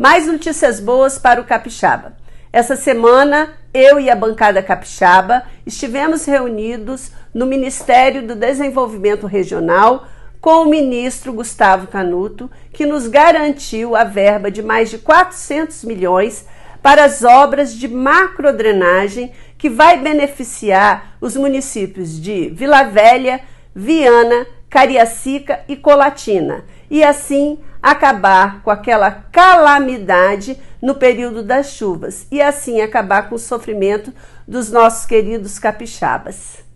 Mais notícias boas para o capixaba. Essa semana, eu e a bancada capixaba estivemos reunidos no Ministério do Desenvolvimento Regional com o ministro Gustavo Canuto, que nos garantiu a verba de mais de 400 milhões para as obras de macrodrenagem que vai beneficiar os municípios de Vila Velha, Viana, Cariacica e Colatina, e assim acabar com aquela calamidade no período das chuvas e assim acabar com o sofrimento dos nossos queridos capixabas.